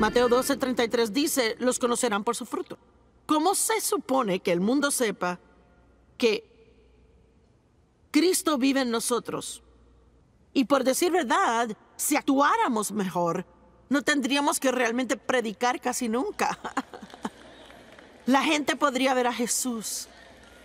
Mateo 12:33 dice, los conocerán por su fruto. ¿Cómo se supone que el mundo sepa que Cristo vive en nosotros? Y por decir verdad, si actuáramos mejor, no tendríamos que realmente predicar casi nunca. La gente podría ver a Jesús.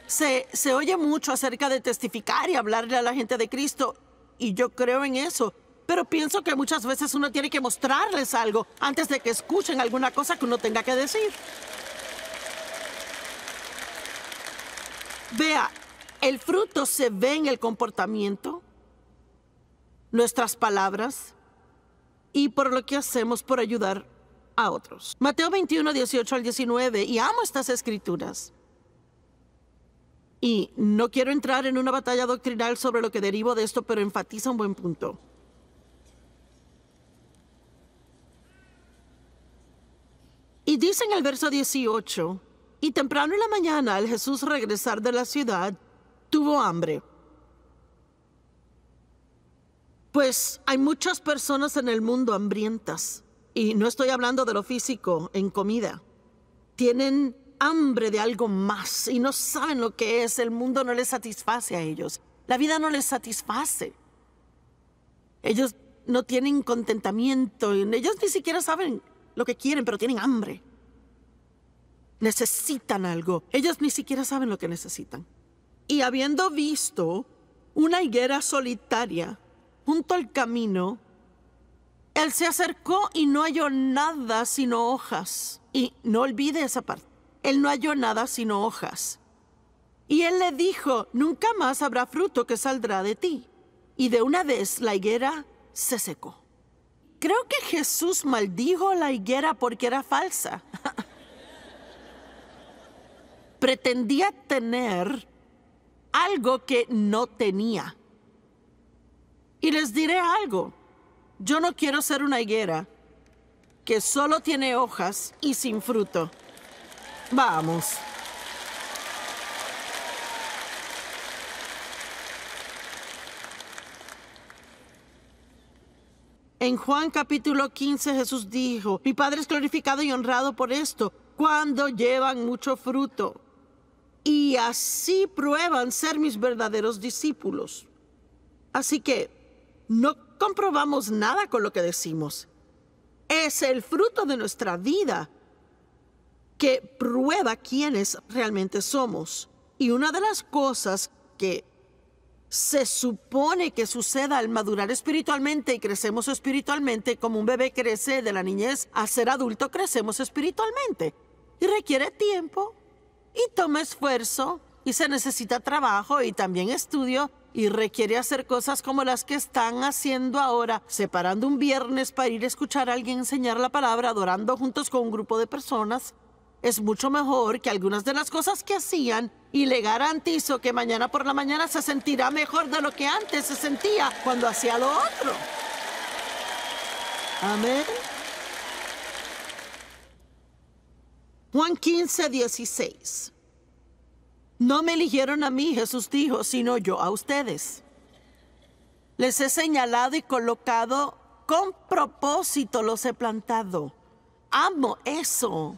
Se, se oye mucho acerca de testificar y hablarle a la gente de Cristo, y yo creo en eso, pero pienso que muchas veces uno tiene que mostrarles algo antes de que escuchen alguna cosa que uno tenga que decir. Vea, el fruto se ve en el comportamiento, nuestras palabras y por lo que hacemos por ayudar a otros. Mateo 21, 18 al 19, y amo estas escrituras. Y no quiero entrar en una batalla doctrinal sobre lo que derivo de esto, pero enfatiza un buen punto. Y dice en el verso 18, y temprano en la mañana al Jesús regresar de la ciudad, tuvo hambre. Pues hay muchas personas en el mundo hambrientas, y no estoy hablando de lo físico en comida. Tienen hambre de algo más y no saben lo que es, el mundo no les satisface a ellos, la vida no les satisface. Ellos no tienen contentamiento, ellos ni siquiera saben lo que quieren, pero tienen hambre. Necesitan algo. Ellos ni siquiera saben lo que necesitan. Y habiendo visto una higuera solitaria junto al camino, él se acercó y no halló nada sino hojas. Y no olvide esa parte. Él no halló nada sino hojas. Y él le dijo, nunca más habrá fruto que saldrá de ti. Y de una vez la higuera se secó. Creo que Jesús maldijo la higuera porque era falsa pretendía tener algo que no tenía. Y les diré algo. Yo no quiero ser una higuera que solo tiene hojas y sin fruto. Vamos. En Juan capítulo 15 Jesús dijo, mi Padre es glorificado y honrado por esto, cuando llevan mucho fruto y así prueban ser mis verdaderos discípulos. Así que no comprobamos nada con lo que decimos. Es el fruto de nuestra vida que prueba quiénes realmente somos. Y una de las cosas que se supone que suceda al madurar espiritualmente y crecemos espiritualmente, como un bebé crece de la niñez a ser adulto, crecemos espiritualmente. Y requiere tiempo, y toma esfuerzo y se necesita trabajo y también estudio y requiere hacer cosas como las que están haciendo ahora, separando un viernes para ir a escuchar a alguien enseñar la palabra, adorando juntos con un grupo de personas, es mucho mejor que algunas de las cosas que hacían y le garantizo que mañana por la mañana se sentirá mejor de lo que antes se sentía cuando hacía lo otro. Amén. Juan 15, 16. No me eligieron a mí, Jesús dijo, sino yo a ustedes. Les he señalado y colocado con propósito, los he plantado. Amo eso.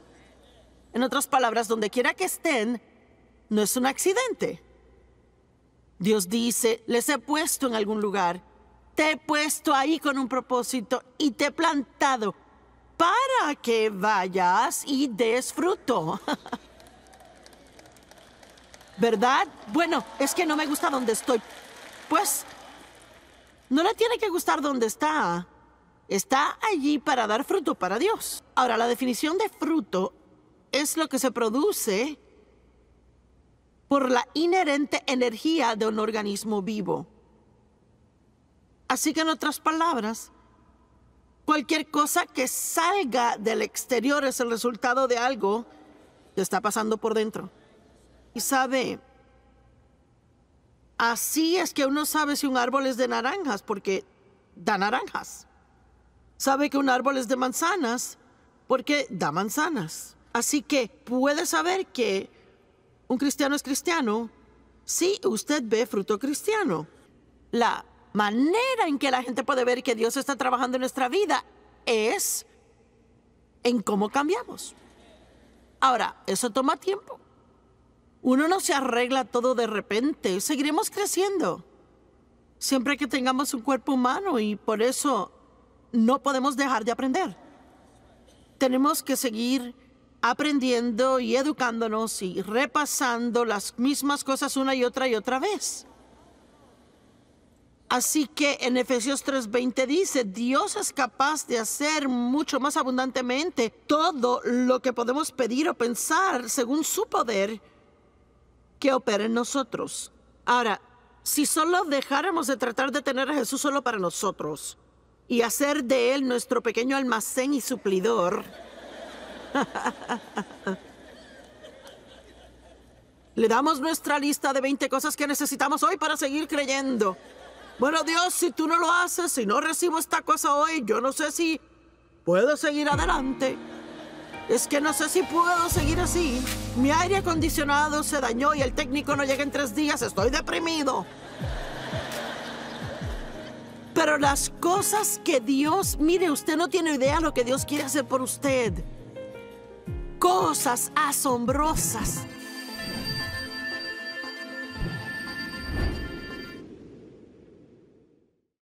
En otras palabras, donde quiera que estén, no es un accidente. Dios dice, les he puesto en algún lugar, te he puesto ahí con un propósito y te he plantado que vayas y des fruto. ¿Verdad? Bueno, es que no me gusta donde estoy. Pues, no le tiene que gustar donde está. Está allí para dar fruto para Dios. Ahora, la definición de fruto es lo que se produce por la inherente energía de un organismo vivo. Así que en otras palabras, Cualquier cosa que salga del exterior es el resultado de algo que está pasando por dentro. Y sabe, así es que uno sabe si un árbol es de naranjas porque da naranjas. Sabe que un árbol es de manzanas porque da manzanas. Así que puede saber que un cristiano es cristiano si usted ve fruto cristiano. La manera en que la gente puede ver que Dios está trabajando en nuestra vida es en cómo cambiamos. Ahora, eso toma tiempo. Uno no se arregla todo de repente, seguiremos creciendo. Siempre que tengamos un cuerpo humano y por eso no podemos dejar de aprender. Tenemos que seguir aprendiendo y educándonos y repasando las mismas cosas una y otra y otra vez. Así que en Efesios 3:20 dice, Dios es capaz de hacer mucho más abundantemente todo lo que podemos pedir o pensar según su poder que opera en nosotros. Ahora, si solo dejáramos de tratar de tener a Jesús solo para nosotros y hacer de Él nuestro pequeño almacén y suplidor, le damos nuestra lista de 20 cosas que necesitamos hoy para seguir creyendo. Bueno, Dios, si tú no lo haces, si no recibo esta cosa hoy, yo no sé si puedo seguir adelante. Es que no sé si puedo seguir así. Mi aire acondicionado se dañó y el técnico no llega en tres días. Estoy deprimido. Pero las cosas que Dios, mire, usted no tiene idea lo que Dios quiere hacer por usted. Cosas asombrosas.